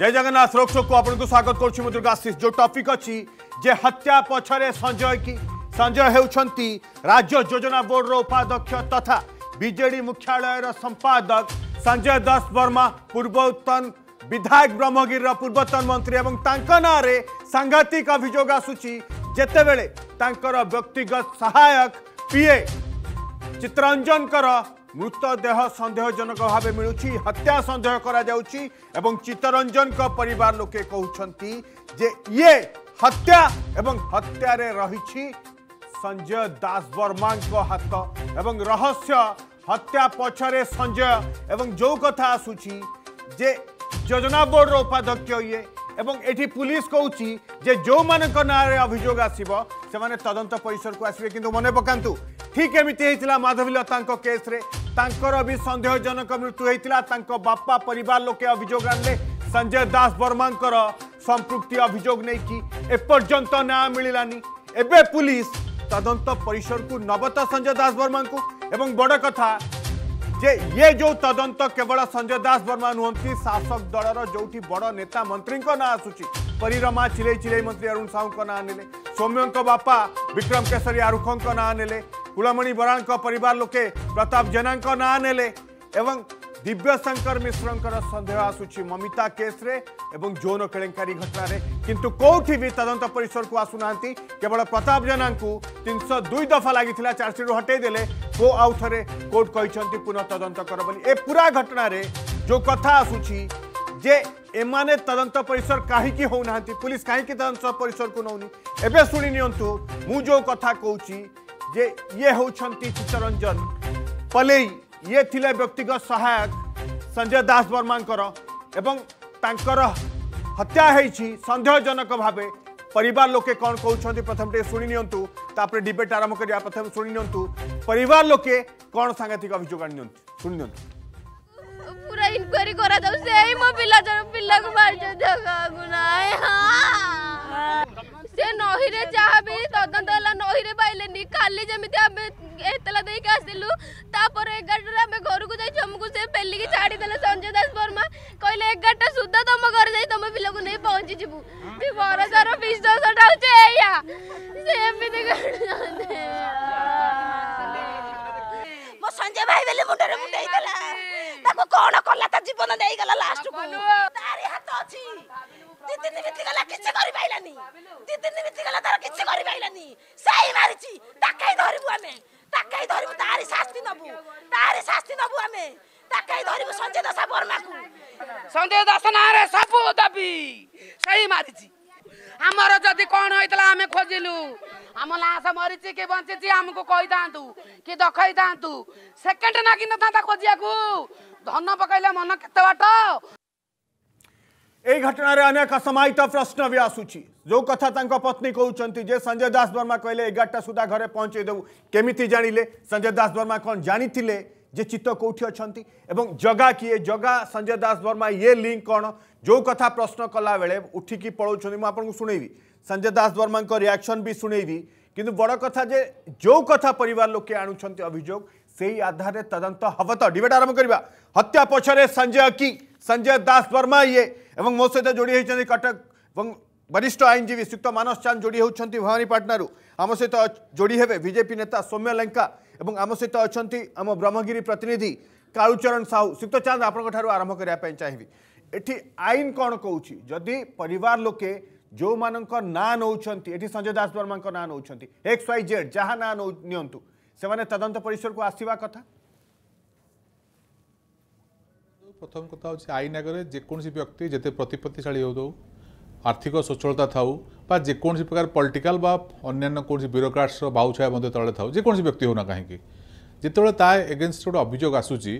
जय जगन्नाथ रोकसो को आपन स्वागत कर मित्र गासिस जो टॉपिक अछि जे हत्या पछरे संजय की संजय हेउछंती राज्य योजना बोर्ड रो उपाध्यक्ष तथा बीजेडी मुख्यालय संपादक संजय दास वर्मा पूर्वतन विधायक ब्रह्मगिरी रो मंत्री एवं तांका ना सांघातिक अभोग आसुची जते व्यक्तिगत सहायक पीए चित्रांजन মৃতদেহ সন্দেহজনক ভাবে মিলুছি হত্যা সন্দেহ করা যাচ্ছি এবং চিত্তরঞ্জন পরিবার লোকে কুমার যে ইয়ে হত্যা এবং হত্যার রয়েছে সঞ্জয় দাস বর্মা হাত এবং রহস্য হত্যা পছরে সঞ্জয় এবং যে কথা আসুছি যে যোজনা বোর্ডর উপাধ্যক্ষ ইয়ে এবং এটি পুলিশ কৌছি যে যে নাঁরে অভিযোগ আসব সে তদন্ত পরিসরক আসবে কিন্তু মনে পকাতু ঠিক এমিতি হয়েছিল মাধবী লতা কেস্রে भी सन्देहजनक मृत्यु होता है बापा पर लोके अभोग आने संजय दास वर्मा संपुक्ति अभोग नहीं कि एपर्तंत न्याय मिललानी एवं पुलिस तदंत परिसर को नवत संजय दास वर्मा को बड़ कथा जे ये जो तदंत केवल संजय दास वर्मा नुहति शासक दल जो बड़ नेता मंत्री ना आसूची परीरमा चिलई चिलई मंत्री अरुण साहू का ना ने सौम्यों बापा विक्रम केशरी आरुख ना ने कूलमणि बराल पर लोके प्रताप जेना ना दिव्यशंकर मिश्र सन्देह आसू ममिता केस्रेवं जौन के घटन किंतु कौटि भी तदंत परिसर को आसुना केवल प्रताप जेना तीन सौ दुई दफा लगी चार्जसीट हटेदे को आउ थे कोर्ट कही पुनः तदंत कर बोली ए पूरा घटन जो कथा आसू जे एम तदंत परिसर कहीं होना पुलिस कहीं तदंत परिसर को नौनी एवं शुणी नि जो कथा कौची जे ये हूँ चित्तरंजन पल ये थिले व्यक्तिगत सहायक संजय दास वर्मा हत्या सन्देहजनक भाव पर लोके कौन कौन प्रथम शुणु तापर डिबेट आरंभ कर प्रथम शुणु पर लोके कौन सांघातिक अभोग आनी पूरा इंक्वायरी करा दो से ही मो पिल्ला जरूर पिल्ला को मार जाओ जगह गुनाह हाँ ନହିରେ ଯାହା ବି ତଦନ୍ତ ହେଲା ନହିରେ ପାଇଲେନି କାଲି ଯେମିତି ଆମେ ଏତଲା ଦେଇକି ଆସିଲୁ ତାପରେ ଏଗାରଟାରେ ଆମେ ଘରକୁ ଯାଇଛୁ ଆମକୁ ସେ ପେଲିକି ଛାଡ଼ିଦେଲେ ସଞ୍ଜୟ ଦାସ ବର୍ମା କହିଲେ ଏଗାରଟା ସୁଦ୍ଧା ତମ ଘରେ ଯାଇ ତମ ପିଲାକୁ ନେଇ ପହଞ୍ଚିଯିବୁ ସେ ଭରସାର ବିଶ୍ୱାସଟା ହଉଛି ଏଇଆ ସେ ଏମିତି ମୋ ସଞ୍ଜୟ ଭାଇ ବୋଲି ମୁଣ୍ଡରେ ମୁଣ୍ଡେଇ ଦେଲା ତାକୁ କ'ଣ କଲା ତା ଜୀବନ ନେଇଗଲା ଲାଷ୍ଟକୁ ତାରି ହାତ ଅଛି ଦି ତିନି ମିନିଟ୍ ଗଲା କିଛି କରିପାରିଲାନି ଦି ତିନି ମିନିଟ୍ ଗଲା ତାର କିଛି କରିପାରିଲାନି ସେଇ ମାରିଛି ତାକାଇ ଧରିବୁ ଆମେ ତାକାଇ ଧରିବୁ ତାରି ଶାସ୍ତି ନବୁ ତାରି ଶାସ୍ତି ନବୁ ଆମେ ତାକାଇ ଧରିବୁ ସଞ୍ଜୟ ଦାସ ବର୍ମାକୁ ସଞ୍ଜୟ ଦାସ ନାଁରେ ସବୁ ଦାବି ସେଇ ମାରିଛି ଆମର ଯଦି କ'ଣ ହେଇଥିଲା ଆମେ ଖୋଜିଲୁ ଆମ ଲାଶ ମରିଛି କି ବଞ୍ଚିଛି ଆମକୁ କହିଥାନ୍ତୁ କି ଦଖାଇଥାନ୍ତୁ ସେକେଣ୍ଡ ନାଗିନଥାନ୍ତା ଖୋଜିବାକୁ ଧନ ପକାଇଲେ ମନ କେତେ ବାଟ ए घटन अनेक असमायित प्रश्न भी आसूची जो कथा पत्नी कहते जे संजय दास वर्मा कहले एगारटा सुधा घरे पहुंचे देव केमी जाणिले संजय दास वर्मा कौन जानी जे चित्त कौटी अच्छा जगह किए जगह संजय दास वर्मा ये लिंक कौन जो कथा प्रश्न कला बेले उठिकी पलाउं मुझे शुणेबी संजय दास वर्मा को रिएक्शन भी शुणेबी कि बड़ कथा जे जो कथा परिवार लोके आणुंट अभियोग से आधार में तदंत हम तो डिबेट आरंभ करवा हत्या पछरे संजय की સંજય દાસ વર્મા ઇએ ଏବଂ ମୋ ସହିତ ଯୋଡ଼ି ହୋଇଛନ୍ତି କଟକ ଏବଂ ବରିଷ୍ଠ ଆଇନଜୀବୀ ଶ୍ରୀଯୁକ୍ତ ମାନସ ଚାନ୍ଦ ଯୋଡ଼ି ହେଉଛନ୍ତି ଭବାନୀପାଟଣାରୁ ଆମ ସହିତ ଯୋଡ଼ି ହେବେ ବିଜେପି ନେତା ସୌମ୍ୟ ଲେଙ୍କା ଏବଂ ଆମ ସହିତ ଅଛନ୍ତି ଆମ ବ୍ରହ୍ମଗିରି ପ୍ରତିନିଧି କାଳୁଚରଣ ସାହୁ ଶ୍ରୀଯୁକ୍ତ ଚାନ୍ଦ ଆପଣଙ୍କଠାରୁ ଆରମ୍ଭ କରିବା ପାଇଁ ଚାହିଁବି ଏଠି ଆଇନ କ'ଣ କହୁଛି ଯଦି ପରିବାର ଲୋକେ ଯେଉଁମାନଙ୍କ ନାଁ ନେଉଛନ୍ତି ଏଠି ସଞ୍ଜୟ ଦାସ ବର୍ମାଙ୍କ ନାଁ ନେଉଛନ୍ତି ଏକ୍ସ ୱାଇ ଜେଡ୍ ଯାହା ନାଁ ନିଅନ୍ତୁ ସେମାନେ ତଦନ୍ତ ପରିସରକୁ ଆସିବା କଥା প্রথম কথা হচ্ছে আইন আগে যেকোনসি ব্যক্তি যেতে প্রতিপত্তিশালী হোক আর্থিক সচ্ছলতা থাও বা যেকোনসি প্রকার পলিটিকাল বা অন্যান্য কোনসি ব্যুরোক্রাটসর বাউছায়া মধ্যে তলে থাও যেকোনসি ব্যক্তি হোক না কাহিঁকি যেতবে তা এগেনস্ট গোটে অভিযোগ আসুচি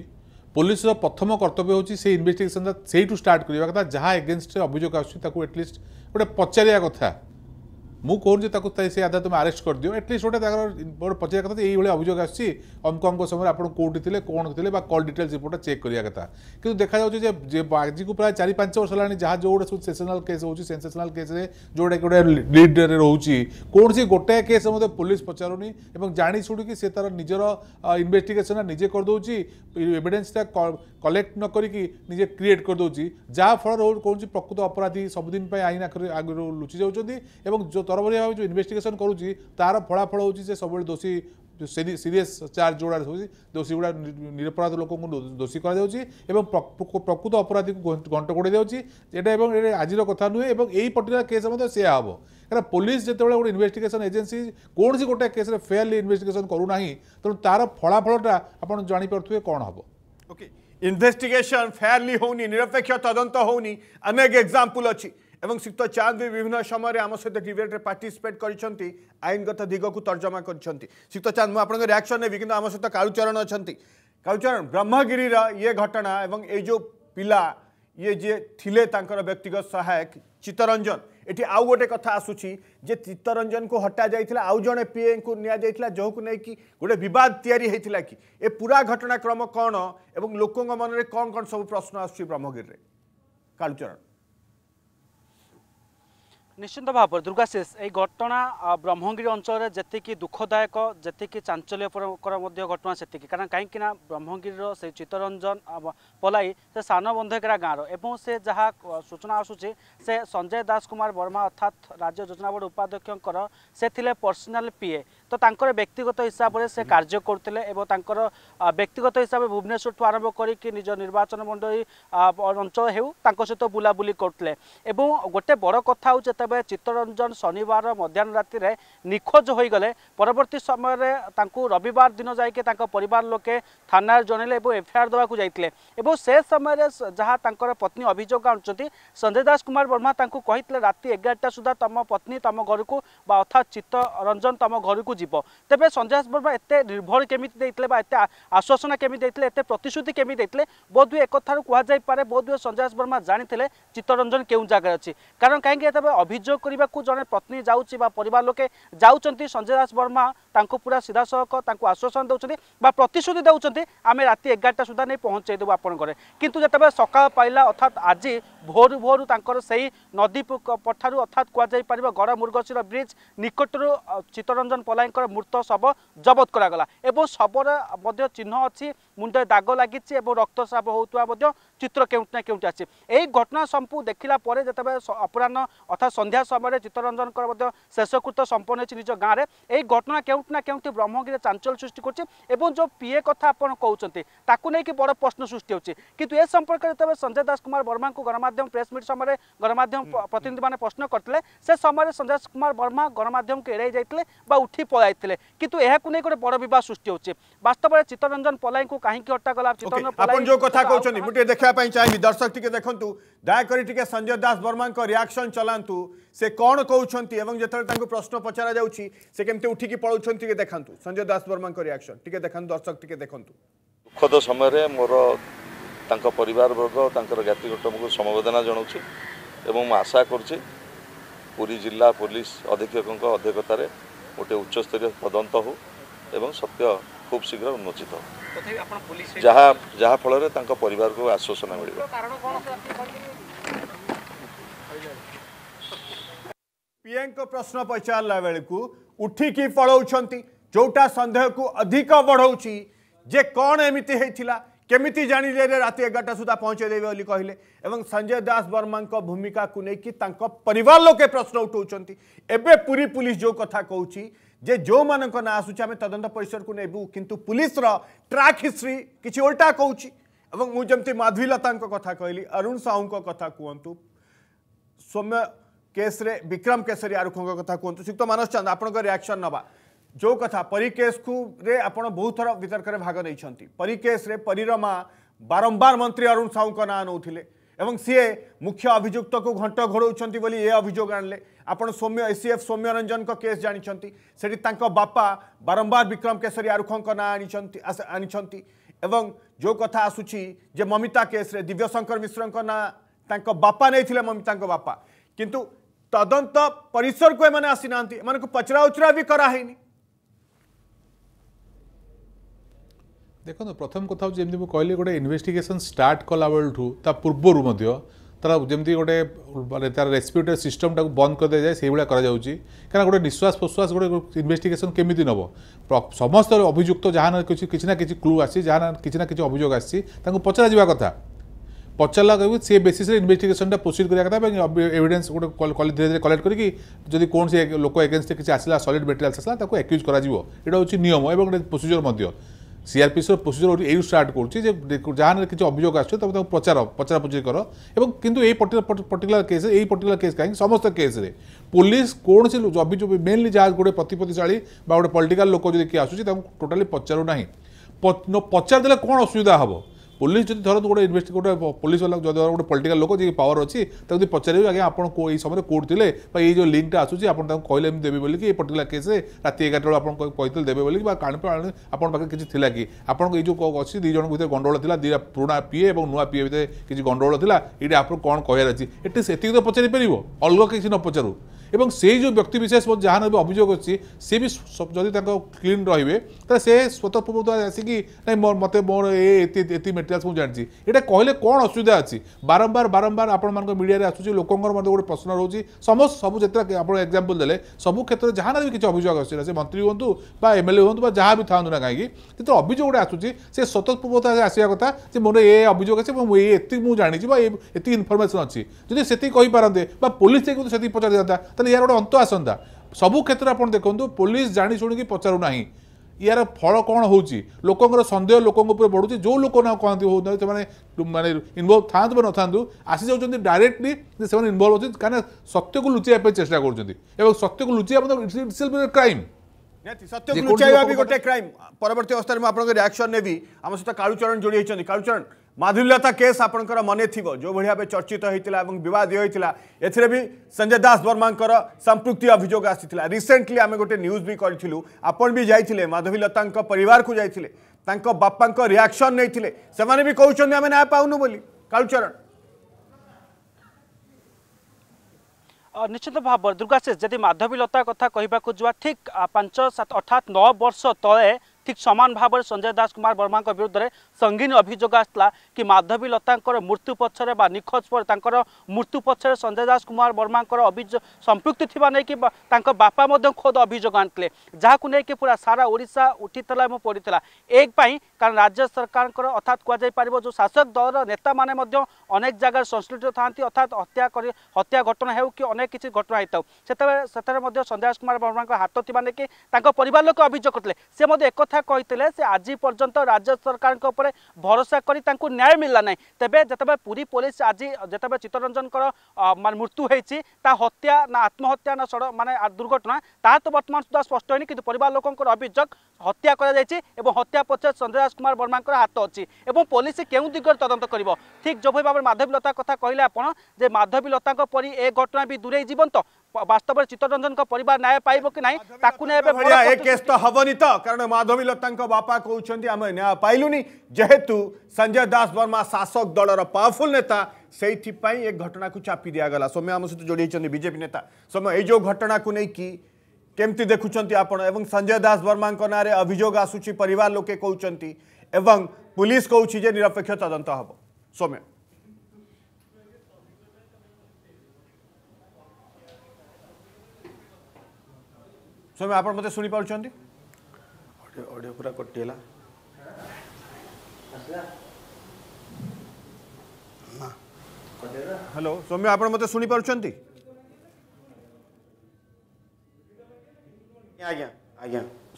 পুলিশর প্রথম কর্তব্য হচ্ছে সেই ইনভেস্টিগেশনটা সেইটু স্টার্ট করা কথা যা এগেনস্ট অভিযোগ আসুচি তাকে এটলিস্ট গোটে পচারিয়া কথা ମୁଁ କହୁଛି ତାକୁ ସେ ଆଧାର ତୁମେ ଆରେଷ୍ଟ କରିଦିଅ ଆଟଲିଷ୍ଟ ଗୋଟେ ତାଙ୍କର ଗୋଟେ ପଚାରିବା କଥା ଏଇଭଳି ଅଭିଯୋଗ ଆସିଛି ଅମକଙ୍କ ସମୟରେ ଆପଣ କେଉଁଠି ଥିଲେ କ'ଣ ଥିଲେ ବା କଲ୍ ଡିଟେଲ୍ସ ରିପୋର୍ଟଟା ଚେକ୍ କରିବା କଥା କିନ୍ତୁ ଦେଖାଯାଉଛି ଯେ ଆଜିକୁ ପ୍ରାୟ ଚାରି ପାଞ୍ଚ ବର୍ଷ ହେଲାଣି ଯାହା ଯେଉଁଗୁଡ଼ା ସବୁ ସେସନାଲ୍ କେସ୍ ହେଉଛି ସେନ୍ସେସନାଲ୍ କେସ୍ରେ ଯେଉଁଟାକି ଗୋଟେ ଲିଡ଼ରେ ରହୁଛି କୌଣସି ଗୋଟାଏ କେସ୍ ମଧ୍ୟ ପୋଲିସ ପଚାରୁନି ଏବଂ ଜାଣି ଶୁଣିକି ସେ ତା'ର ନିଜର ଇନଭେଷ୍ଟିଗେସନ୍ଟା ନିଜେ କରିଦେଉଛି ଏଭିଡେନ୍ସଟା କଲେକ୍ଟ ନ କରିକି ନିଜେ କ୍ରିଏଟ୍ କରିଦେଉଛି ଯାହାଫଳରେ କୌଣସି ପ୍ରକୃତ ଅପରାଧୀ ସବୁଦିନ ପାଇଁ ଆଇନ ଆଗରୁ ଲୁଚି ଯାଉଛନ୍ତି ଏବଂ ତରବରିଆ ଭାବେ ଯେଉଁ ଇନଭେଷ୍ଟିଗେସନ୍ କରୁଛି ତା'ର ଫଳାଫଳ ହେଉଛି ସେ ସବୁବେଳେ ଦୋଷୀ ସିରିୟସ୍ ଚାର୍ଜ ଯେଉଁଗୁଡ଼ା ହେଉଛି ଦୋଷୀ ଗୁଡ଼ା ନିରପରାଧ ଲୋକଙ୍କୁ ଦୋଷୀ କରାଯାଉଛି ଏବଂ ପ୍ରକୃତ ଅପରାଧୀକୁ ଘଣ୍ଟ ଘୋଡ଼େଇ ଦେଉଛି ଏଇଟା ଏବଂ ଆଜିର କଥା ନୁହେଁ ଏବଂ ଏଇ ପର୍ଟିକୁଲାର କେସ୍ ମଧ୍ୟ ସେୟା ହେବ କାରଣ ପୋଲିସ ଯେତେବେଳେ ଗୋଟେ ଇନଭେଷ୍ଟିଗେସନ୍ ଏଜେନ୍ସି କୌଣସି ଗୋଟେ କେସ୍ରେ ଫେୟାରଲି ଇନଭେଷ୍ଟିଗେସନ୍ କରୁନାହିଁ ତେଣୁ ତା'ର ଫଳାଫଳଟା ଆପଣ ଜାଣିପାରୁଥିବେ କ'ଣ ହେବ ଓକେ ଇନଭେଷ୍ଟିଗେସନ୍ ଫେୟାରଲି ହେଉନି ନିରପେକ୍ଷ ତଦନ୍ତ ହେଉନି ଅନେକ ଏକ୍ଜାମ୍ପଲ୍ ଅଛି এবং শ্রীযুক্ত চাঁদ বি বিভিন্ন সময় আমার সহ ডিবেটে পার্টিসিপেট করেছেন আইনগত দিগক তর্জমা করছেন শ্রীযুক্ত চাঁদ মু আপনার রিয়াকশন নেবি কিন্তু আমার সহ কালুচরণ অনেক কালুচরণ ব্রহ্মগিরি ইয়ে ঘটনা এবং এই যে পিলা ইয়ে যে তাঁর ব্যক্তিগত সহায়ক চিত্তরঞ্জন এটি আউ গোটে কথা আসুচি যে চিত্তরঞ্জন কু হটা যাই আউ জন পিএ কু নিয়া যাই যাকে নেই গোটে বিবাদ তৈরি হয়েছিল কি এ পুরা ঘটনাক্রম কণ এবং লোক মনে কম কম সব প্রশ্ন আসছে ব্রহ্মগিরি কালুচরণ ନିଶ୍ଚିନ୍ତ ଭାବରେ ଦୁର୍ଗାଶିଷ ଏହି ଘଟଣା ବ୍ରହ୍ମଗିରି ଅଞ୍ଚଳରେ ଯେତିକି ଦୁଃଖଦାୟକ ଯେତିକି ଚାଞ୍ଚଲ୍ୟକର ମଧ୍ୟ ଘଟଣା ସେତିକି କାରଣ କାହିଁକିନା ବ୍ରହ୍ମଗିରିର ସେଇ ଚିତ୍ତରଞ୍ଜନ ପଲାଇ ସେ ସାନ ବନ୍ଧକେରା ଗାଁର ଏବଂ ସେ ଯାହା ସୂଚନା ଆସୁଛି ସେ ସଞ୍ଜୟ ଦାସ କୁମାର ବର୍ମା ଅର୍ଥାତ୍ ରାଜ୍ୟ ଯୋଜନା ବୋର୍ଡ଼ ଉପାଧ୍ୟକ୍ଷଙ୍କର ସେ ଥିଲେ ପର୍ସନାଲ୍ ପିଏ তো তাঁর ব্যক্তিগত হিসাবে সে কার্য করলে এবং তাঁর ব্যক্তিগত হিসাবে ভুবনেশ্বর ঠু আরম্ভ করি নিজ নির্বাচন মন্ডলী অঞ্চল হেউ তাঁর সহ বুলাবুলি করলে এবং গোটে বড় কথা হচ্ছে যেতবে চিত্তরঞ্জন শনিবার মধ্যাহ্ন রাতে নিখোঁজ হয়ে গেলে পরবর্তী সময় তাঁর রবিবার দিন যাই তাঁর পরিবার লোকে থানার জনাইলে এবং এফআইআর দেওয়া যাই এবং সে সময় যা তাঁর পত্নী অভিযোগ আনুচ্ছেন সঞ্জয় দাস কুমার বর্মা তাঁর কে রাতে এগারোটা সুদ্ধা তম পত্নী তম ঘরক বা অর্থাৎ চিত্তরঞ্জন তম ঘরক যাব তেবে সঞ্জয় হাসবর্মা এত নির্ভর কেমিতি দিয়েছিল বা এত আশ্বাসনা কেমিতি দিয়েছিল এত প্রতিশ্রুতি কেমিতি দিয়েছিল বোধহুয়ে একথার কুহযাই পারে বোধহুয়ে সঞ্জয় হাসবর্মা জাঁলে চিত্তরঞ্জন কেউ জায়গায় অছি কারণ কাইকি এতবে অভিযোগ করা জনে পত্নী যাচ্ছি বা পরিবার লোকে যাচ্ছেন সঞ্জয় হাসবর্মা তাঁকু পুরা সিধাসলখ তাঁকু আশ্বাসন দেউছেন বা প্রতিশ্রুতি দেউছেন আমি রাতে এগারোটা সুদ্ধা নিয়ে পৌঁছাই দেবু আপনার কিন্তু যেতবে সকাল পাইলা অর্থাৎ আজি ভোর ভোর তাঁকর সেই নদী পঠার অর্থাৎ কুহযাই পার গড়মুরগশির ব্রিজ নিকটর চিত্তরঞ্জন পলাই ମହିଳାଙ୍କର ମୃତ ଶବ ଜବତ କରାଗଲା ଏବଂ ଶବର ମଧ୍ୟ ଚିହ୍ନ ଅଛି ମୁଣ୍ଡରେ ଦାଗ ଲାଗିଛି ଏବଂ ରକ୍ତସ୍ରାବ ହେଉଥିବା ମଧ୍ୟ চিত্র কেউটি না কেউটি আছে এই ঘটনা সম্পু দেখা পরে যেত অপরাহ্ন অর্থাৎ সন্ধ্যা সময় চিত্তরঞ্জনকর শেষকৃত সম্পন্ন হয়েছে নিজ গাঁরে এই ঘটনা কেউটি না কেউটি ব্রহ্মগিরে চাঞ্চল সৃষ্টি করছে এবং যে পিএ কথা আপনার কৌন তাকে নিয়ে বড় প্রশ্ন সৃষ্টি হচ্ছে কিন্তু এ সম্পর্কে যেত সঞ্জয় দাস কুমার বর্মা গণমাধ্যম প্রেস মিট সময় গণমাধ্যম প্রতিনিধি মানে প্রশ্ন করলে সে সময় সঞ্জয় দাস কুমার বর্মা গণমাধ্যমকে এড়াই যাই বা উঠি পলাই কিন্তু এখন গোটে বড় বিবাদ সৃষ্টি হচ্ছে বাস্তবের চিত্তরঞ্জন পলাই কাহি গলা চিত্তরঞ্জন পলাই কথা কৌন দেখে देखा चाहिए दर्शक टी देखूँ दयाकोरी टी संजय दास बर्मा रियाक्शन चलांतु से कौन कौन जो प्रश्न पचारा जाऊँगी से कमी उठिकी पलाउं देखा संजय दास बर्मा रियाक्शन टी देखा दर्शक टी देखूँ दुखद समय मोर पर वर्ग तर घटम को समबेदना जनाऊँ एवं आशा कर পুরী জেলা পুলিশ অধীক্ষক অধ্যক্ষতার গোটে উচ্চস্তরীয় তদন্ত হোক এবং সত্য খুব শীঘ্র जहाँफल पर आश्वासना मिल पीएंक प्रश्न पचारा बेलू उठिक पढ़ाऊँ जोटा सन्देह को अधिक बढ़ऊँची जे कौन एमती केमी जान लें राति एगारटा सुधा पहुँचेदे कहले संजय दास वर्मा भूमिका को लेकिन पर प्रश्न उठाऊँच पुरी पुलिस जो कथा कौच যে ଯେଉଁମାନଙ୍କ ନାଁ ଆସୁଛି ଆମେ ତଦନ୍ତ ପରିସରକୁ ନେବୁ କିନ୍ତୁ ପୁଲିସର ଟ୍ରାକ୍ ହିଷ୍ଟ୍ରି କିଛି ଓଲଟା କହୁଛି ଏବଂ ମୁଁ ଯେମିତି ମାଧୁରୀଲତାଙ୍କ କଥା କହିଲି ଅରୁଣ ସାହୁଙ୍କ କଥା କୁହନ୍ତୁ ସୌମ୍ୟ କେସ୍ରେ ବିକ୍ରମ କେଶରୀ ଆରୁଖଙ୍କ କଥା କୁହନ୍ତୁ ଶ୍ରୀଯୁକ୍ତ ମାନସ ଚାନ୍ଦ ଆପଣଙ୍କ ରିଆକ୍ସନ୍ ନେବା ଯେଉଁ କଥା ପରୀ କେସ୍କୁରେ ଆପଣ ବହୁତ ଥର ବିତର୍କରେ ଭାଗ ନେଇଛନ୍ତି ପରୀ କେସ୍ରେ ପରୀର ମା ବାରମ୍ବାର ମନ୍ତ୍ରୀ ଅରୁଣ ସାହୁଙ୍କ ନାଁ ନେଉଥିଲେ ଏବଂ ସିଏ ମୁଖ୍ୟ ଅଭିଯୁକ୍ତକୁ ଘଣ୍ଟ ଘୋଡ଼ଉଛନ୍ତି ବୋଲି ଏ ଅଭିଯୋଗ ଆଣିଲେ ଆପଣ ସୌମ୍ୟ ଏସିଏଫ୍ ସୌମ୍ୟ ରଞ୍ଜନଙ୍କ କେସ୍ ଜାଣିଛନ୍ତି ସେଠି ତାଙ୍କ ବାପା ବାରମ୍ବାର ବିକ୍ରମ କେଶରୀ ଆରୁଖଙ୍କ ନାଁ ଆଣିଛନ୍ତି ଆଣିଛନ୍ତି ଏବଂ ଯେଉଁ କଥା ଆସୁଛି ଯେ ମମିତା କେସ୍ରେ ଦିବ୍ୟଶଙ୍କର ମିଶ୍ରଙ୍କ ନାଁ ତାଙ୍କ ବାପା ନେଇଥିଲେ ମମିତାଙ୍କ ବାପା କିନ୍ତୁ ତଦନ୍ତ ପରିସରକୁ ଏମାନେ ଆସିନାହାନ୍ତି ଏମାନଙ୍କୁ ପଚରା ଉଚରା ବି କରାହେଇନି ଦେଖନ୍ତୁ ପ୍ରଥମ କଥା ହେଉଛି ଯେମିତି ମୁଁ କହିଲି ଗୋଟେ ଇନଭେଷ୍ଟିଗେସନ୍ ଷ୍ଟାର୍ଟ କଲା ବେଳଠୁ ତା ପୂର୍ବରୁ ମଧ୍ୟ তার যেমি গোটে মানে তার রেসপিউটেড সিষ্টমটা বন্ধ করে দিয়ে যায় সেইভাবে করা যাচ্ছে কারণ গোটে নিঃশ্বাস প্রশ্বাস গোটে ইনভেস্টিগেসন কেমিতি নব সমস্ত অভিযুক্ত যা না কিছু কিছু না কিছু ক্লু আসছে যা না কিছু না কিছু অভিযোগ আসছে তাকে পচরা যা কথা পচারা কবি সে বেসিসে ইনভেস্টিগেসনটা প্রোসিড করা কথা এবং এভিডেন্স গোটে ধীরে ধীরে কলেক্ট করি যদি কোণী লোক এগেনস্টে কিছু আসলা সলিড মেটেরিয়ালস আসলা তাকে আক্ୟୁଜ୍ করা এটা হচ্ছে নিয়ম এবং প্রোসিজর মধ্যে সিআরপিসির প্রসিজর এই স্টার্ট করছি যে যাহার কিছু অভিযোগ আসছে তবে তাকে প্রচার পচরাপচরি কর এবং কিন্তু এই পর্টিকুলার কেস এই পর্টিকুলার কেস কাহি সমস্ত কেসরে পুলিশ কৌশি অভিযোগ মেনলি যা গোটে প্রতিপত্তিশালী বা গোটে পলিটিকাল লোক যদি কি আসুচি তাকে টোটালি পচারু না পচারিদেলে কোণ অসুবিধা হব ପୋଲିସ ଯଦି ଧରନ୍ତୁ ଗୋଟେ ଇନଭେଷ୍ଟି ଗୋଟେ ପୋଲିସ ବାଲା ଯଦି ଗୋଟେ ପଲିଟିକାଲ ଲୋକ ଯିଏ ପାୱାର ଅଛି ତାକୁ ଯଦି ପଚାରିବେ ଆଜ୍ଞା ଆପଣ ଏଇ ସମୟରେ କୋର୍ଟ ଥିଲେ ବା ଏଇ ଯେଉଁ ଲିଙ୍କଟା ଆସୁଛି ଆପଣ ତାଙ୍କୁ କହିଲେ ଏମିତି ଦେବେ ବୋଲିକି ଏଇ ପର୍ଟିକୁଲାର କେସ୍ରେ ରାତି ଏଗାରଟା ବେଳେ ଆପଣ କହିଥିଲେ ଦେବେ ବୋଲିକି ବା କାରଣ ଆପଣଙ୍କ ପାଖରେ କିଛି ଥିଲା କି ଆପଣଙ୍କ ଏଇ ଯେଉଁ ଅଛି ଦୁଇ ଜଣଙ୍କ ଭିତରେ ଗଣ୍ଡଗୋଳ ଥିଲା ଦୁଇଟା ପୁରୁଣା ପିଏ ଏବଂ ନୂଆ ପିଏ ଭିତରେ କିଛି ଗଣ୍ଡଗୋଳ ଥିଲା ଏଇଟା ଆପଣଙ୍କୁ କ'ଣ କହିବାର ଅଛି ଏଠି ସେତିକି ତ ପଚାରି ପାରିବ ଅଲଗା କିଛି ନ ପଚାରୁ এবং সেই যে ব্যক্তিবিশেষ যা বি অভিযোগ অছি সে বি যদি তাঁর ক্লিন রহবে তাহলে সে স্বতঃপ্রবৃত্ত আসিকি না মতো মো এ এটি মেটেরিয়ালস মু জাঁচি এটা কহিলে কোণ অসুবিধা আছে বারম্বার বারম্বার আপনার মিডিয়ায় আসুচি লোকর মধ্যে গোটে প্রশ্ন রয়েছে সমস্ত সবু যেত আপনার এক্সাম্পল দেলে সবু ক্ষেত্রে যা না কিছু অভিযোগ আসছে না সে মন্ত্রী হুম বা এমএলএ হুম বা যা বি থাকু না কাহি যেতে অভিযোগ গোটে আসুচি সে স্বতঃপ্রবৃত্ত আসা কথা যে মনে এ অভিযোগ আছে এবং এই এত মু জাঁচি বা এত ইনফরমেসন অছি যদি সেটি কইপারে বা পুলিশ কিন্তু সেটি পচারি যা তাহলে ତାହେଲେ ଏହାର ଗୋଟେ ଅନ୍ତ ଆସନ୍ତା ସବୁ କ୍ଷେତ୍ରରେ ଆପଣ ଦେଖନ୍ତୁ ପୋଲିସ পচারু না ইয়ার ফল কম হচ্ছে লোকর সন্দেহ লোক উপরে বড়ুচি যে লোক না কহতি হোক সে মানে ইনভলভ থাকে বা নথান্তু আসি যাচ্ছেন ডাইরেক্টলি যে সে ইনভলভ অনেক কেন সত্যক লুচাইয়া চেষ্টা করছেন এবং সত্যক লুচাইয়া মানে ক্রাইম সত্যক লুচাইবা গোটে ক্রাইম পরবর্তী অবস্থায় আপনার রিয়াকশন নেবি আমার সহ কালুচরণ যোড়ি হয়েছেন কালুচরণ माधुर्यता केस आप मन थी जो भाव चर्चित होता बद भी संजय दास वर्मा संप्रति अभोग आ रिसेंटली आम गोटे न्यूज भी करूँ आपण भी जाइए माधुर्यता पर जाइए बापा रियाक्शन नहीं कहते आम ना पाऊन बोली कालुचरण निश्चित भाव दुर्गाशीष जदि माधवी लता कथ कह ठीक पांच सात अर्थात नौ वर्ष तले तो ঠিক ସମାନ ଭାବରେ ସଞ୍ଜୟ ଦାସ କୁମାର ବର୍ମାଙ୍କ ବିରୁଦ୍ଧରେ ସଙ୍ଗୀନ ଅଭିଯୋଗ ଆସିଥିଲା କି ମାଧବୀ ଲତାଙ୍କର ମୃତ୍ୟୁ ପଛରେ ବା ନିଖୋଜ ପରେ ତାଙ୍କର ମୃତ୍ୟୁ ପଛରେ ସଞ୍ଜୟ ଦାସ କୁମାର ବର୍ମାଙ୍କର ଅଭିଯୋଗ ସମ୍ପୃକ୍ତି ଥିବା ନେଇକି ତାଙ୍କ ବାପା ମଧ୍ୟ ଖୋଦ ଅଭିଯୋଗ ଆଣିଥିଲେ ଯାହାକୁ ନେଇକି ପୁରା ସାରା ଓଡ଼ିଶା ଉଠିଥିଲା ଏବଂ ପଡ଼ିଥିଲା ଏକ ପାଇଁ କାରଣ ରାଜ୍ୟ ସରକାରଙ୍କର ଅର୍ଥାତ୍ କୁହାଯାଇପାରିବ ଯେଉଁ ଶାସକ ଦଳର ନେତାମାନେ ମଧ୍ୟ ଅନେକ ଜାଗାରେ ସଂଶ୍ଳିଷ୍ଟ ଥାନ୍ତି ଅର୍ଥାତ୍ ହତ୍ୟା କରି ହତ୍ୟା ଘଟଣା ହେଉ କି ଅନେକ କିଛି ଘଟଣା ହୋଇଥାଉ ସେତେବେଳେ ସେଥିରେ ମଧ୍ୟ ସଞ୍ଜୟ କୁମାର ବର୍ମାଙ୍କ ହାତ ଥିବା ନେଇକି ତାଙ୍କ ପରିବାର ଲୋକ ଅଭିଯୋଗ କରିଥିଲେ ସେ ମଧ୍ୟ ଏକଥା কথা কইলে সে আজি পর্যন্ত রাজ্য সরকার উপরে ভরসা করে তাঁর ন্যায় মিলা না তেবে যেতবে পুরী পুলিশ আজি যেতবে চিত্তরঞ্জনকর মানে মৃত্যু হয়েছি তা হত্যা না আত্মহত্যা না সড় মানে দুর্ঘটনা তা তো বর্তমান সুদ্ধা স্পষ্ট হয়নি কিন্তু পরিবার লোকঙ্কর অভিযোগ হত্যা করা যাইছে এবং হত্যা পশ্চাৎ চন্দ্রদাস কুমার বর্মাঙ্কর হাত অছি এবং পুলিশ কেউ দিগরে তদন্ত করব ঠিক যেভাবে ভাবে মাধবীলতা কথা কহিলে আপনার যে মাধবীলতা পরি এ ঘটনা বি দূরে জীবন্ত वास्तव में चित्तरंजन पर न्याय पाइब कि ना केस तो हेनी तो कारण माधवी लता बापा कहते आम न्याय पालू जेहेतु संजय दास वर्मा शासक दल रवरफुल नेता से घटना को चापी दिगला सौम्य आम सहित जोड़ी बीजेपी नेता सौम्य यो घटना को लेकिन केमती देखुंत आपड़ संजय दास वर्मा नाँ अभोग आसूरी परे कहते पुलिस कौच निरपेक्ष तदंत हम सौम्य स्वामी आप मतलब शुनी पार अडियो पूरा कटिगला हेलो स्वामी आप मतलब शुनी पार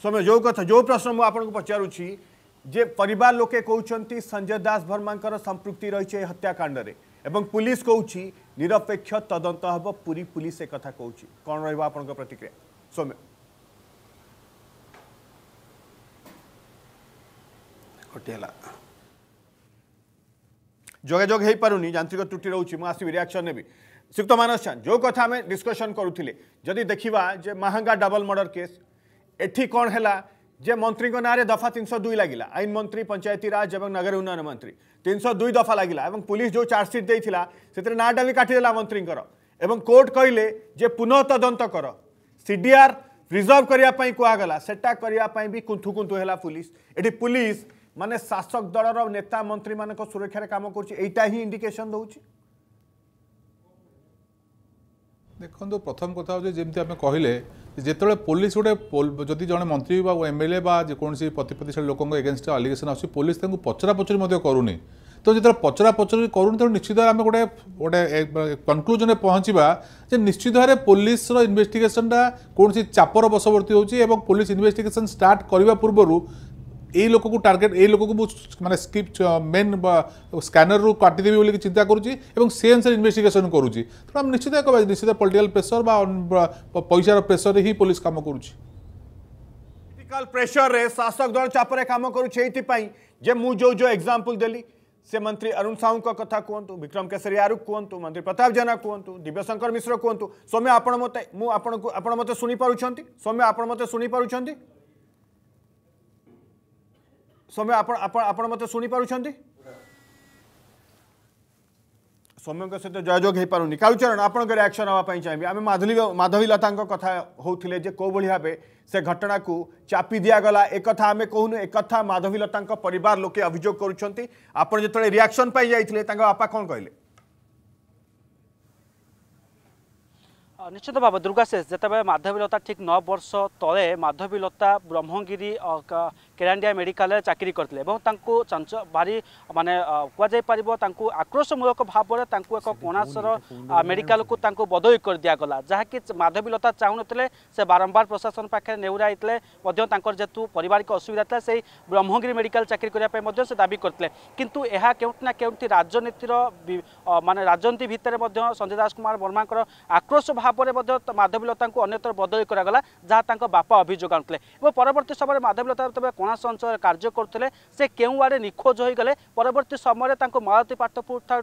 स्वामी जो कथा जो प्रश्न मुझे पचार जे परिवार लोके कहते संजय दास वर्मा संप्रति रही है हत्याकांड पुलिस कौच निरपेक्ष तदंत हम पूरी पुलिस एक कौन रहा प्रतिक्रिया सौम्य কটিগলা যোগাযোগ হয়ে পুনি যান্ত্রিক ত্রুটি রয়েছে মু আসবি রিয়াকশন নেবি শ্রীযুক্ত মানস চান যে কথা আমি ডিসকসন করুলে যদি দেখা যে মাহাঙ্গা ডাবল মর্ডর কেস এটি কণ হেলা যে মন্ত্রী নাঁরে দফা তিনশো দুই লাগিলা আইন মন্ত্রী পঞ্চায়েতি রাজ এবং নগর উন্নয়ন মন্ত্রী তিনশো দুই দফা লাগিলা এবং পুলিশ যে চার্জসিট দিয়েছিল সেতরে নাঁটা বি কাটিদেলা মন্ত্রীঙ্কর এবং কোর্ট কহিলে যে পুনঃ তদন্ত কর সিডিআর রিজর্ভ করা কুহগলা সেটা করা কুন্থু কুন্থু হেলা পুলিশ এটি পুলিশ মানে শাসক দলর নেতা মন্ত্রী মান সুরক্ষার কাম করছে এইটা হি ইন্ডিকেশন দৌছি দেখুন প্রথম কথা হচ্ছে যেমন আমি কহিলে যেত পুলিশ গোটে যদি জন মন্ত্রী বা এমএলএ বা যেকোনসি প্রতিপত্তিশালী লোক এগেনস্ট আলিগেসন আসছে পুলিশ তাকে পচরা পচরি করুনি তো যেত পচরা পচরি করুনি তো নিশ্চিত ভাবে আমি গোটে গোটে কনক্লুজনে পৌঁছবা যে নিশ্চিত ভাবে পুলিশর ইনভেস্টিগেসনটা কোণী চাপর বশবর্তী হচ্ছে এবং পুলিশ ইনভেস্টিগেসন স্টার্ট করা পূর্বর এই লোককে টার্গেট এই লোককে মু মানে স্কিপ মেন স্ক্যানর রু কাটিদেবি বলি চিন্তা করুছি এবং সে অনুসারে ইনভেস্টিগেশন করুছি তো আমি নিশ্চিত এক নিশ্চিত পলিটিক্যাল প্রেসর বা পয়সার প্রেসরে হি পুলিশ কাম করুছি পলিটিক্যাল প্রেসরে শাসক দল চাপরে কাম করুছে এইপাই যে মু যে যে এক্সাম্পল দেলি সে মন্ত্রী অরুণ সাহুঙ্ কথা কুহতু বিক্রম কেশরী আরু কুহতু মন্ত্রী প্রতাপ জেনা কুহতু দিব্যশঙ্কর মিশ্র কুহতু সৌম্য আপন মতো মু আপনার আপনার মতো শুনে পুঁচ সৌম্য আপনার মতো শুনে পুঁচ ସୌମ୍ୟ ଆପଣ ଆପଣ ଆପଣ ମୋତେ ଶୁଣିପାରୁଛନ୍ତି ସୌମ୍ୟଙ୍କ ସହିତ ଯୋଗାଯୋଗ ହୋଇପାରୁନି କାଳୁଚରଣ ଆପଣଙ୍କ ରିଆକ୍ସନ୍ ହେବା ପାଇଁ ଚାହିଁବି ଆମେ ମାଧୁରୀ ମାଧବୀଲତାଙ୍କ କଥା ହେଉଥିଲେ ଯେ କେଉଁଭଳି ଭାବେ ସେ ଘଟଣାକୁ ଚାପି ଦିଆଗଲା ଏକଥା ଆମେ କହୁନୁ ଏକଥା ମାଧବୀଲତାଙ୍କ ପରିବାର ଲୋକେ ଅଭିଯୋଗ କରୁଛନ୍ତି ଆପଣ ଯେତେବେଳେ ରିଆକ୍ସନ୍ ପାଇଁ ଯାଇଥିଲେ ତାଙ୍କ ବାପା କ'ଣ କହିଲେ নিশ্চিত ভাবে দুর্গা শেষ যেতবে মাধবীলতা ঠিক ন বর্ষ তলে মাধবীলতা ব্রহ্মগিরি কেরাণ্ডিয়া মেডিকাল চাকরি করলে এবং তাঁকু চঞ্চ ভারি মানে কুযাইপার তাঁকু আক্রোশমূলক ভাবে তাঁকু এক কোণাসর মেডিকাল তাঁকু বদলি করে দিগলা যাকি মাধবীলতা চাহুনলে সে বারম্বার প্রশাসন পাখে নেউরাইলে তাঁর যেহেতু পারিবারিক অসুবিধা লা সেই ব্রহ্মগিরি মেডিকাল চাকরি করা সে দাবি করলে কিন্তু এ কেউটি না কেউটি রাজনীতির মানে রাজনীতি ভিতরে সঞ্জয় দাসকুমার বর্মা আক্রোশ ভাবে মাধবীলতা অন্যতর বদলি করা যা তাঁর বাপা অভিযোগ আনুলে এবং পরবর্তী সময় মাধবীলতা তবে কোণ ମହାସଞ୍ଚୟ କାର୍ଯ୍ୟ କରୁଥିଲେ ସେ କେଉଁ ଆଡ଼େ ନିଖୋଜ ହୋଇଗଲେ ପରବର୍ତ୍ତୀ ସମୟରେ ତାଙ୍କୁ ମାଳତୀ ପାଟପୁର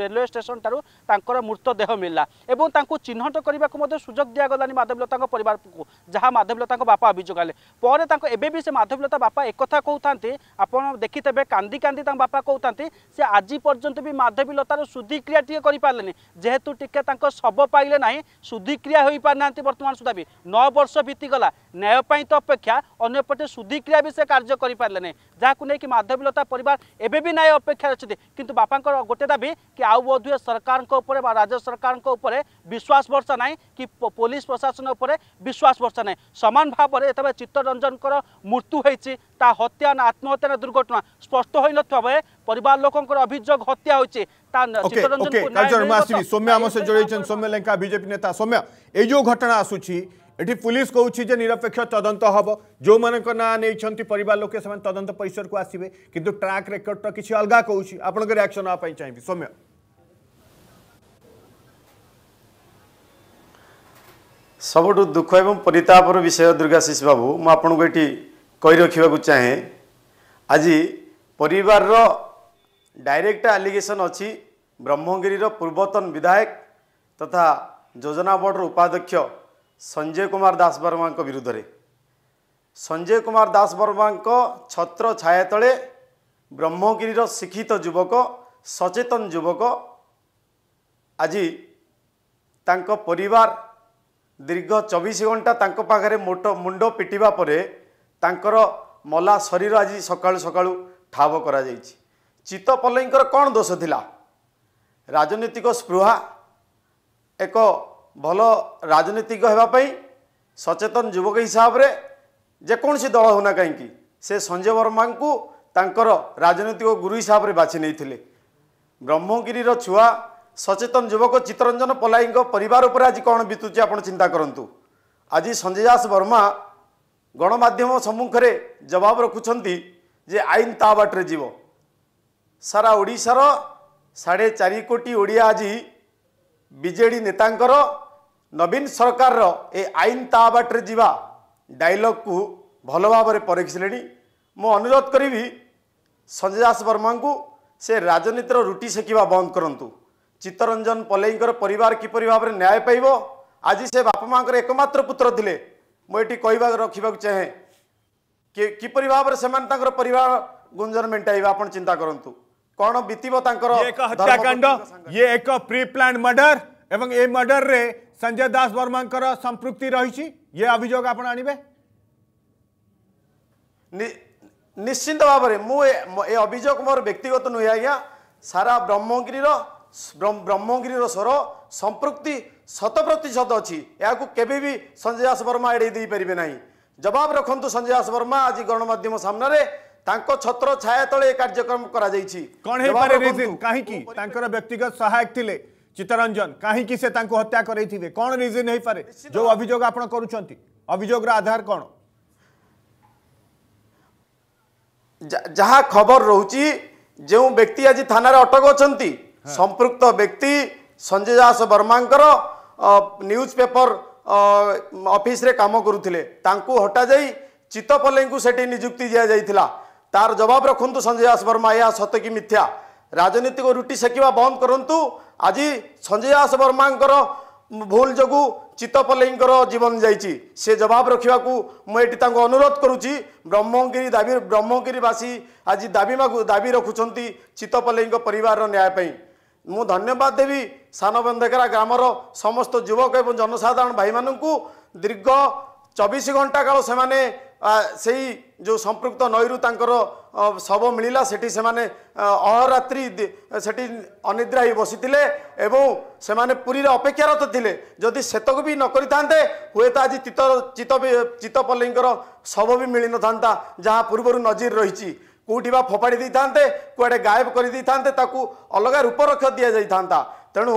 ରେଲୱେ ଷ୍ଟେସନଠାରୁ ତାଙ୍କର ମୃତଦେହ ମିଳିଲା ଏବଂ ତାଙ୍କୁ ଚିହ୍ନଟ କରିବାକୁ ମଧ୍ୟ ସୁଯୋଗ ଦିଆଗଲାନି ମାଧବଲତାଙ୍କ ପରିବାରକୁ ଯାହା ମାଧବଲତାଙ୍କ ବାପା ଅଭିଯୋଗ ହେଲେ ପରେ ତାଙ୍କ ଏବେ ବି ସେ ମାଧବଲତା ବାପା ଏକଥା କହୁଥାନ୍ତି ଆପଣ ଦେଖିଥିବେ କାନ୍ଦି କାନ୍ଦି ତାଙ୍କ ବାପା କହୁଥାନ୍ତି ସେ ଆଜି ପର୍ଯ୍ୟନ୍ତ ବି ମାଧବୀଲତାର ଶୁଦ୍ଧିକ୍ରିୟା ଟିକେ କରିପାରିଲେନି ଯେହେତୁ ଟିକେ ତାଙ୍କ ଶବ ପାଇଲେ ନାହିଁ ଶୁଦ୍ଧିକ୍ରିୟା ହୋଇପାରିନାହାନ୍ତି ବର୍ତ୍ତମାନ ସୁଦ୍ଧା ବି ନଅ ବର୍ଷ ବିତିଗଲା ନ୍ୟାୟ ପାଇଁ ତ ଅପେକ୍ଷା ଅନ୍ୟପଟେ ଶୁଦ୍ଧିକ୍ରିୟା ବି ସେ কার্য করে না যা নেই মাধবীলতা পরিবার এবে বি ন্যায় অপেক্ষায় অনেক কিন্তু বাপাঙ্কর গোটে দাবি কি আউ বোধহুয়ে সরকার উপরে বা রাজ্য সরকার উপরে বিশ্বাস বর্ষা নাই কি পুলিশ প্রশাসন উপরে বিশ্বাস বর্ষা নাই সমান ভাবে যেতবে চিত্তরঞ্জনকর মৃত্যু হয়েছে তা হত্যা না আত্মহত্যা না দুর্ঘটনা স্পষ্ট হয়ে নথবে পরিবার লোকঙ্কর অভিযোগ হত্যা হয়েছে তা চিত্তরঞ্জন সৌম্য আমার সহ জড়াইছেন সৌম্য লেঙ্কা বিজেপি নেতা সৌম্য এই যে ঘটনা আসুচি এটি পুলিশ কৌছি যে নিরপেক্ষ তদন্ত হব যে না নেইছেন পরিবার লোকে সে তদন্ত পরিসর কু আসবে কিন্তু ট্রাক রেকর্ডটা কিছু অলগা কৌছি আপনার রিয়াকশন হওয়া চাইবি সৌম্য ସବୁଠୁ ଦୁଃଖ ଏବଂ ପରିତାପର ବିଷୟ ଦୁର୍ଗାଶିଷ ବାବୁ ମୁଁ ଆପଣଙ୍କୁ ଏଠି କହି ରଖିବାକୁ ଚାହେଁ ଆଜି ପରିବାରର ଡାଇରେକ୍ଟ ଆଲିଗେସନ୍ ଅଛି ବ୍ରହ୍ମଗିରିର ପୂର୍ବତନ ବିଧାୟକ ତଥା ଯୋଜନା ବୋର୍ଡ଼ର ଉପାଧ୍ୟକ୍ଷ ସଞ୍ଜୟ କୁମାର ଦାସବର୍ମାଙ୍କ ବିରୁଦ୍ଧରେ ସଞ୍ଜୟ କୁମାର ଦାସବର୍ମାଙ୍କ ଛତ୍ର ଛାୟା ତଳେ ବ୍ରହ୍ମଗିରିର ଶିକ୍ଷିତ ଯୁବକ ସଚେତନ ଯୁବକ ଆଜି ତାଙ୍କ ପରିବାର ଦୀର୍ଘ ଚବିଶ ଘଣ୍ଟା ତାଙ୍କ ପାଖରେ ମୋଟ ମୁଣ୍ଡ ପିଟିବା ପରେ ତାଙ୍କର ମଲା ଶରୀର ଆଜି ସକାଳୁ ସକାଳୁ ଠାବ କରାଯାଇଛି ଚିତ୍ତପଲ୍ଲଙ୍କର କ'ଣ ଦୋଷ ଥିଲା ରାଜନୈତିକ ସ୍ପୃହା ଏକ ଭଲ ରାଜନୀତିଜ୍ଞ ହେବା ପାଇଁ ସଚେତନ ଯୁବକ ହିସାବରେ ଯେକୌଣସି ଦଳ ହେଉନା କାହିଁକି ସେ ସଞ୍ଜୟ ବର୍ମାଙ୍କୁ ତାଙ୍କର ରାଜନୈତିକ ଗୁରୁ ହିସାବରେ ବାଛି ନେଇଥିଲେ ବ୍ରହ୍ମଗିରିର ଛୁଆ ସଚେତନ ଯୁବକ ଚିତ୍ତରଞ୍ଜନ ପଲାଇଙ୍କ ପରିବାର ଉପରେ ଆଜି କ'ଣ ବିତୁଛି ଆପଣ ଚିନ୍ତା କରନ୍ତୁ ଆଜି ସଞ୍ଜୟ ଦାସ ବର୍ମା ଗଣମାଧ୍ୟମ ସମ୍ମୁଖରେ ଜବାବ ରଖୁଛନ୍ତି ଯେ ଆଇନ ତା ବାଟରେ ଯିବ ସାରା ଓଡ଼ିଶାର ସାଢ଼େ ଚାରି କୋଟି ଓଡ଼ିଆ ଆଜି बीजेडी नेता नवीन सरकार ए एन ता बाट्रे जलग कु भरखिसे म अनुरोध गरी संजय दास वर्मा राजनीतिर रुटि सेक्युवा बन्द गरु चित्तरञ्जन पलैर परिवार किप भावर न्याय पाव आज बापमा एकमत्र पुत्र म एहेँ किपरि भावर गुंजन तर गुजन चिंता चिन्ता कौन बीतब हत्याकांड ये एक प्री प्लांट मर्डर एवं ए मर्डर रे संजय दास वर्मा संपृक्ति रही ये अभियोग आप निश्चिंत भाव में मुझे अभियोग मोर व्यक्तिगत नुहे आज्ञा सारा ब्रह्मगिरी ब्रह्मगिरी स्वर संपृक्ति शत प्रतिशत अच्छी या केवे संजय दास वर्मा एड़े पारे ना जवाब रखु संजय दास वर्मा आज गणमाध्यम सामने ତାଙ୍କ ଛତ୍ର ଛାୟା ତଳେ ଏ କାର୍ଯ୍ୟକ୍ରମ କରାଯାଇଛି କଣ ହେଇପାରେ ରିଜିନ କାହିଁକି ତାଙ୍କର ବ୍ୟକ୍ତିଗତ ସହାୟକ ଥିଲେ ଚିତ୍ତରଞ୍ଜନ କାହିଁକି ସେ ତାଙ୍କୁ ହତ୍ୟା କରେଇଥିବେ କଣ ରିଜିନ ହେଇପାରେ ଯୋଉ ଅଭିଯୋଗ ଆପଣ କରୁଛନ୍ତି ଅଭିଯୋଗର ଆଧାର କଣ ଯାହା ଖବର ରହୁଛି ଯେଉଁ ବ୍ୟକ୍ତି ଆଜି ଥାନାରେ ଅଟକଉଛନ୍ତି ସମ୍ପୃକ୍ତ ବ୍ୟକ୍ତି ସଞ୍ଜୟ ଦାସ ବର୍ମାଙ୍କର ନ୍ୟୁଜ୍ ପେପର ଅଫିସରେ କାମ କରୁଥିଲେ ତାଙ୍କୁ ହଟାଯାଇ ଚିତ୍ତପଲ୍ଲୀଙ୍କୁ ସେଠି ନିଯୁକ୍ତି ଦିଆଯାଇଥିଲା ତାର ଜବାବ ରଖନ୍ତୁ ସଞ୍ଜୟ ଦାସ ବର୍ମା ଏହା ସତ କି ମିଥ୍ୟା ରାଜନୀତିକ ରୁଟି ସେକିବା ବନ୍ଦ କରନ୍ତୁ ଆଜି ସଞ୍ଜୟ ଦାସ ବର୍ମାଙ୍କର ଭୁଲ ଯୋଗୁଁ ଚିତ୍ତପଲ୍ଲୀଙ୍କର ଜୀବନ ଯାଇଛି ସେ ଜବାବ ରଖିବାକୁ ମୁଁ ଏଠି ତାଙ୍କୁ ଅନୁରୋଧ କରୁଛି ବ୍ରହ୍ମଗିରି ଦାବି ବ୍ରହ୍ମଗିରିବାସୀ ଆଜି ଦାବି ଦାବି ରଖୁଛନ୍ତି ଚିତ୍ତପଲ୍ଲୀଙ୍କ ପରିବାରର ନ୍ୟାୟ ପାଇଁ ମୁଁ ଧନ୍ୟବାଦ ଦେବି ସାନବନ୍ଦେକରା ଗ୍ରାମର ସମସ୍ତ ଯୁବକ ଏବଂ ଜନସାଧାରଣ ଭାଇମାନଙ୍କୁ ଦୀର୍ଘ ଚବିଶ ଘଣ୍ଟା କାଳ ସେମାନେ ସେଇ ଯେଉଁ ସମ୍ପୃକ୍ତ ନଈରୁ ତାଙ୍କର ଶବ ମିଳିଲା ସେଠି ସେମାନେ ଅହରାତ୍ରି ସେଠି ଅନିଦ୍ରା ହୋଇ ବସିଥିଲେ ଏବଂ ସେମାନେ ପୁରୀରେ ଅପେକ୍ଷାରତ ଥିଲେ ଯଦି ସେତକୁ ବି ନ କରିଥାନ୍ତେ ହୁଏତ ଆଜି ଚିତ ଚିତ ଚିତପଲ୍ଲୀଙ୍କର ଶବ ବି ମିଳିନଥାନ୍ତା ଯାହା ପୂର୍ବରୁ ନଜିର ରହିଛି କେଉଁଠି ବା ଫୋପାଡ଼ି ଦେଇଥାନ୍ତେ କୁଆଡ଼େ ଗାୟବ କରିଦେଇଥାନ୍ତେ ତାକୁ ଅଲଗା ରୂପରକ୍ଷ ଦିଆଯାଇଥାନ୍ତା ତେଣୁ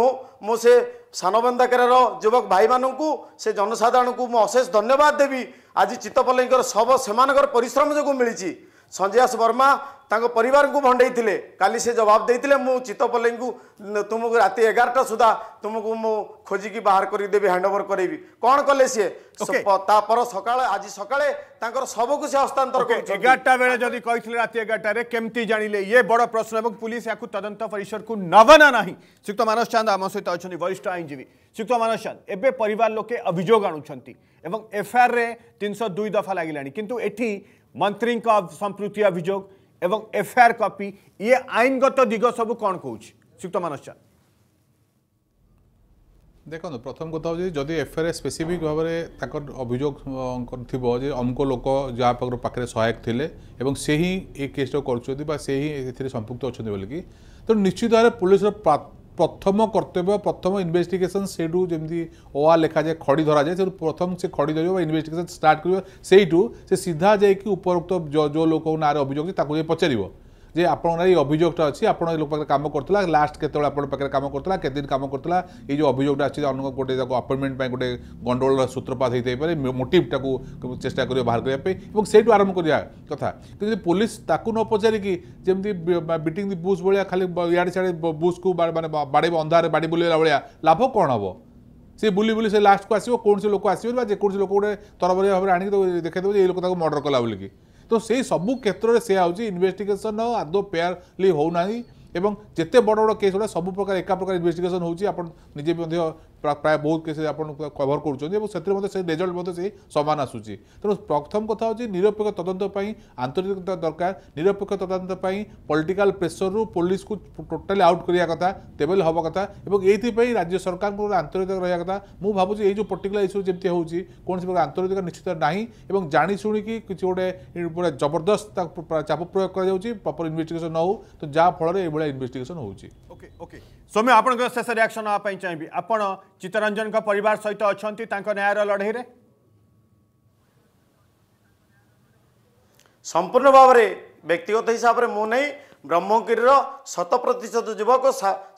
ମୁଁ ସେ ସାନବନ୍ଦା କେରାର ଯୁବକ ଭାଇମାନଙ୍କୁ ସେ ଜନସାଧାରଣଙ୍କୁ ମୁଁ ଅଶେଷ ଧନ୍ୟବାଦ ଦେବି ଆଜି ଚିତ୍ତପଲ୍ଲୀଙ୍କର ଶବ ସେମାନଙ୍କର ପରିଶ୍ରମ ଯୋଗୁଁ ମିଳିଛି সঞ্জয়াস বর্মা ତାଙ୍କ ପରିବାରଙ୍କୁ ଭଣ୍ଡେଇଥିଲେ କାଲି ସେ ଜବାବ ଦେଇଥିଲେ ମୁଁ ଚିତ୍ତପଲ୍ଲୀଙ୍କୁ ତୁମକୁ ରାତି ଏଗାରଟା ସୁଦ୍ଧା ତୁମକୁ ମୁଁ ଖୋଜିକି ବାହାର କରିଦେବି ହ୍ୟାଣ୍ଡଓଭର କରେଇବି କ'ଣ କଲେ ସିଏ ତାପର ସକାଳେ ଆଜି ସକାଳେ ତାଙ୍କର ସବୁକୁ ସେ ହସ୍ତାନ୍ତର ଏଗାରଟା ବେଳେ ଯଦି କହିଥିଲେ ରାତି ଏଗାରଟାରେ କେମିତି ଜାଣିଲେ ଇଏ ବଡ଼ ପ୍ରଶ୍ନ ଏବଂ ପୁଲିସ ଏହାକୁ ତଦନ୍ତ ପରିସରକୁ ନବ ନା ନାହିଁ ଶ୍ରୀଯୁକ୍ତ ମାନସ ଚାନ୍ଦ ଆମ ସହିତ ଅଛନ୍ତି ବରିଷ୍ଠ ଆଇନଜୀବୀ ଶ୍ରୀଯୁକ୍ତ ମାନସ ଚାନ୍ଦ ଏବେ ପରିବାର ଲୋକେ ଅଭିଯୋଗ ଆଣୁଛନ୍ତି ଏବଂ ଏଫ୍ଆଇଆର୍ରେ ତିନିଶହ ଦୁଇ ଦଫା ଲାଗିଲାଣି କିନ୍ତୁ ଏଠି ମନ୍ତ୍ରୀଙ୍କ ସମ୍ପୃକ୍ତି ଅଭିଯୋଗ ଏବଂ ଏଫ୍ଆଇଆର୍ କପି ଇଏ ଆଇନଗତ ଦିଗ ସବୁ କ'ଣ କହୁଛି ଶ୍ରୀଯୁକ୍ତ ମାନସ ଚାନ୍ଦ ଦେଖନ୍ତୁ ପ୍ରଥମ କଥା ହେଉଛି ଯଦି ଏଫ୍ଆଇଆର୍ ସ୍ପେସିଫିକ୍ ଭାବରେ ତାଙ୍କର ଅଭିଯୋଗ ଥିବ ଯେ ଅମକ ଲୋକ ଯାହା ପାଖରୁ ପାଖରେ ସହାୟକ ଥିଲେ ଏବଂ ସେ ହିଁ ଏ କେସ୍ଟାକୁ କରୁଛନ୍ତି ବା ସେ ହିଁ ଏଥିରେ ସମ୍ପୃକ୍ତ ଅଛନ୍ତି ବୋଲିକି ତେଣୁ ନିଶ୍ଚିତ ଭାବରେ ପୋଲିସର প্রথম কর্তব্য প্রথম ইনভেস্টিগেশন সেইটু যেমি ওয়া লেখা যায় খড়ি ধরা যায় সে প্রথম সে খড়ি ধরব বা ইনভেস্টিগেশন স্টার্ট করব সেইটু সে সিধা যাই উপরোক্ত যে লোক নাঁরে অভিযোগ তাকে যাই পচারিব যে আপনার এই অভিযোগটা অছি আপনার এই লোক পাখে কাম করলে লাস্ট কেতবে আপনার পাখে কাম করলে কেতদিন কাম করলে এই যে অভিযোগটা আছে অন্য গোটে তাকে আপয়েন্টমেন্ট গোটে গন্ডগোলর সূত্রপাত হয়েথাইপরে মোটিভটাকে চেষ্টা করবে বাহার করা এবং সেইটু আরম্ভ করা কথা কিন্তু পুলিশ তাকে ন পচারিকি যেমি বিটিং দি বুস ভাইয়া খালি ইয়াড়ে সিয়াড়ে বুসকে মানে বাড়াইব অন্ধারে বাড়ি বুলাইলা ভাইয়া লাভ কম হব সে বুলি বুলি সে লাস্টকু আসব কোণী লোক আসবে বা যেকোন লোক গোটে তরবরিয়া ভাবে আনিকি দেখে দেবে যে এই লোক তাকে মর্ডর কলা বলিকি তো সেই সবু ক্ষেত্রে সে হচ্ছে ইনভেস্টিগেসন আদৌ ফেয়ারলি হো না এবং যেতে বড় বড় কেস গুলা সবু প্রকার একা প্রকার ইনভেস্টিগেসন হচ্ছে আপনার নিজে ପ୍ରାୟ ବହୁତ କେସ୍ ଆପଣ କଭର କରୁଛନ୍ତି ଏବଂ ସେଥିରେ ମଧ୍ୟ ସେ ରେଜଲ୍ଟ ମଧ୍ୟ ସେ ସମାନ ଆସୁଛି ତେଣୁ ପ୍ରଥମ କଥା ହେଉଛି ନିରପେକ୍ଷ ତଦନ୍ତ ପାଇଁ ଆନ୍ତର୍ଜାତିକତା ଦରକାର ନିରପେକ୍ଷ ତଦନ୍ତ ପାଇଁ ପଲିଟିକାଲ ପ୍ରେସରରୁ ପୋଲିସକୁ ଟୋଟାଲି ଆଉଟ୍ କରିବା କଥା ତେବେ ହେବ କଥା ଏବଂ ଏଇଥିପାଇଁ ରାଜ୍ୟ ସରକାରଙ୍କର ଆନ୍ତର୍ଜାତିକ ରହିବା କଥା ମୁଁ ଭାବୁଛି ଏଇ ଯେଉଁ ପର୍ଟିକୁଲାର ଇସ୍ୟୁ ଯେମିତି ହେଉଛି କୌଣସି ପ୍ରକାର ଆନ୍ତର୍ଜାତିକ ନିଶ୍ଚିତ ନାହିଁ ଏବଂ ଜାଣିଶୁଣିକି କିଛି ଗୋଟେ ପୁରା ଜବରଦସ୍ତ ତାକୁ ଚାପ ପ୍ରୟୋଗ କରାଯାଉଛି ପ୍ରପର ଇନଭେଷ୍ଟିଗେସନ୍ ନ ହେଉ ତ ଯାହାଫଳରେ ଏଇଭଳିଆ ଇନଭେଷ୍ଟିଗେସନ୍ ହେଉଛି ଓକେ ଓକେ ସୌମ୍ୟ ଆପଣଙ୍କ ଶେଷ ରିଆକ୍ସନ୍ ନେବା ପାଇଁ ଚାହିଁବି ଆପଣ ଚିତ୍ତରଞ୍ଜନଙ୍କ ପରିବାର ସହିତ ଅଛନ୍ତି ତାଙ୍କ ନ୍ୟାୟର ଲଢ଼େଇରେ ସମ୍ପୂର୍ଣ୍ଣ ଭାବରେ ବ୍ୟକ୍ତିଗତ ହିସାବରେ ମୁଁ ନାହିଁ ବ୍ରହ୍ମଗିରିର ଶତ ପ୍ରତିଶତ ଯୁବକ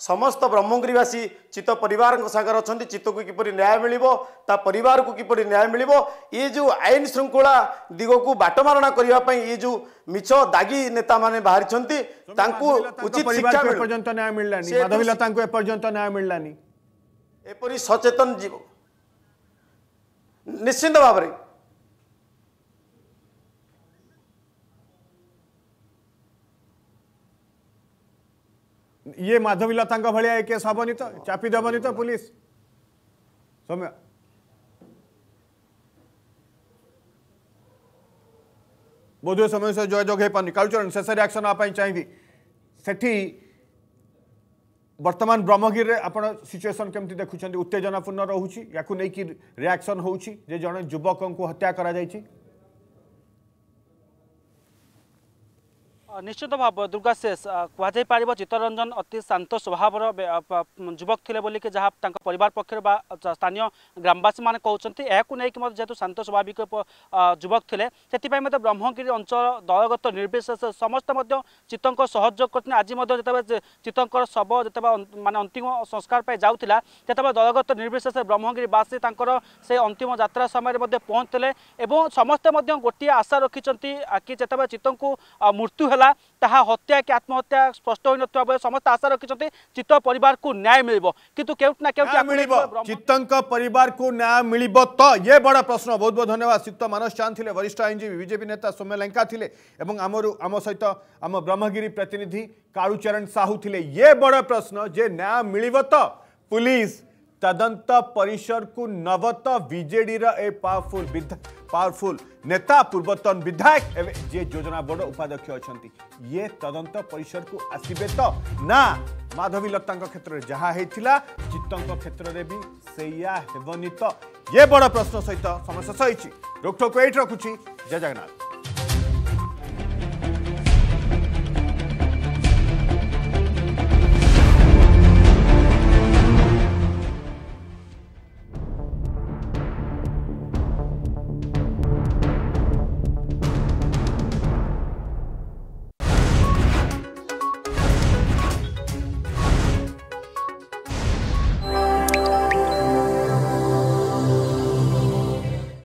ସମସ୍ତ ବ୍ରହ୍ମଗିରିବାସୀ ଚିତ୍ତ ପରିବାରଙ୍କ ସାଙ୍ଗରେ ଅଛନ୍ତି ଚିତ୍ତକୁ କିପରି ନ୍ୟାୟ ମିଳିବ ତା ପରିବାରକୁ କିପରି ନ୍ୟାୟ ମିଳିବ ଇଏ ଯେଉଁ ଆଇନ ଶୃଙ୍ଖଳା ଦିଗକୁ ବାଟମାରଣା କରିବା ପାଇଁ ଇଏ ଯେଉଁ ମିଛ ଦାଗି ନେତାମାନେ ବାହାରିଛନ୍ତି ତାଙ୍କୁ ଉଚିତ ଶିକ୍ଷା ଏପର୍ଯ୍ୟନ୍ତ ନ୍ୟାୟ ମିଳିଲାନି ଏପରି ସଚେତନ ନିଶ୍ଚିନ୍ତ ଭାବରେ ये माधवी लता भाया केस हेनि तो चापी देवनी तो पुलिस समय बोध समय से जय जोग कालुचरण शेष रियाक्शन आप चाहिए से बर्तमान ब्रह्मगिरी आप सिचुएसन केमी देखुं उत्तेजनापूर्ण रोचे या कि रियाक्शन हो जड़े युवक को हत्या करा कर ନିଶ୍ଚିତ ଭାବ ଦୁର୍ଗା ଶେଷ କୁହାଯାଇପାରିବ ଚିତ୍ତରଞ୍ଜନ ଅତି ଶାନ୍ତ ସ୍ୱଭାବର ଯୁବକ ଥିଲେ ବୋଲିକି ଯାହା ତାଙ୍କ ପରିବାର ପକ୍ଷରୁ ବା ସ୍ଥାନୀୟ ଗ୍ରାମବାସୀମାନେ କହୁଛନ୍ତି ଏହାକୁ ନେଇକି ମଧ୍ୟ ଯେହେତୁ ଶାନ୍ତ ସ୍ୱାଭାବିକ ଯୁବକ ଥିଲେ ସେଥିପାଇଁ ମଧ୍ୟ ବ୍ରହ୍ମଗିରି ଅଞ୍ଚଳ ଦଳଗତ ନିର୍ବିଶେଷ ସମସ୍ତେ ମଧ୍ୟ ଚିତ୍ତଙ୍କ ସହଯୋଗ କରୁଛନ୍ତି ଆଜି ମଧ୍ୟ ଯେତେବେଳେ ଚିତ୍ତଙ୍କର ଶବ ଯେତେବେଳେ ମାନେ ଅନ୍ତିମ ସଂସ୍କାର ପାଇଁ ଯାଉଥିଲା ସେତେବେଳେ ଦଳଗତ ନିର୍ବିଶେଷରେ ବ୍ରହ୍ମଗିରିବାସୀ ତାଙ୍କର ସେ ଅନ୍ତିମ ଯାତ୍ରା ସମୟରେ ମଧ୍ୟ ପହଞ୍ଚିଥିଲେ ଏବଂ ସମସ୍ତେ ମଧ୍ୟ ଗୋଟିଏ ଆଶା ରଖିଛନ୍ତି କି ଯେତେବେଳେ ଚିତ୍ତଙ୍କୁ ମୃତ୍ୟୁ ହେଲା होता ता हत्या कि आत्महत्या स्पष्ट हो ना समस्त आशा रखी चित्त पर न्याय मिल चित्तार न्याय मिल तो ये बड़ा प्रश्न बहुत बहुत धन्यवाद चित्त मानस चांद थे वरिष्ठ आईनजीवी बीजेपी नेता सौम्य लंका थे और आम सहित आम ब्रह्मगिरी प्रतिनिधि कालुचरण साहू थे ये बड़ प्रश्न जे न्याय मिल तो पुलिस તદંત પરિસરકુ નવત બીજેડીર એ પાવરફુલ પાવરફુલ નેતા પૂર્વતન વિધાયક એવે જે યોજના બોર્ડ ઉપાધ્યક્ષ અછંતી યે તદંત પરિસરકુ આસીબે તો ના માધવી લતાଙ୍କ ક્ષેત્રે ଯାହା ହେଇଥିଲା ଚିତ୍ତଙ୍କ କ୍ଷେତ୍ରରେ ବି ସେଇଆ ହେବନି ତ ଏ ବଡ଼ ପ୍ରଶ୍ନ ସହିତ ସମସ୍ୟା ସହିଛି ରୋକଠୋକ ଏଇଠି ରଖୁଛି ଜୟ ଜଗନ୍ନାଥ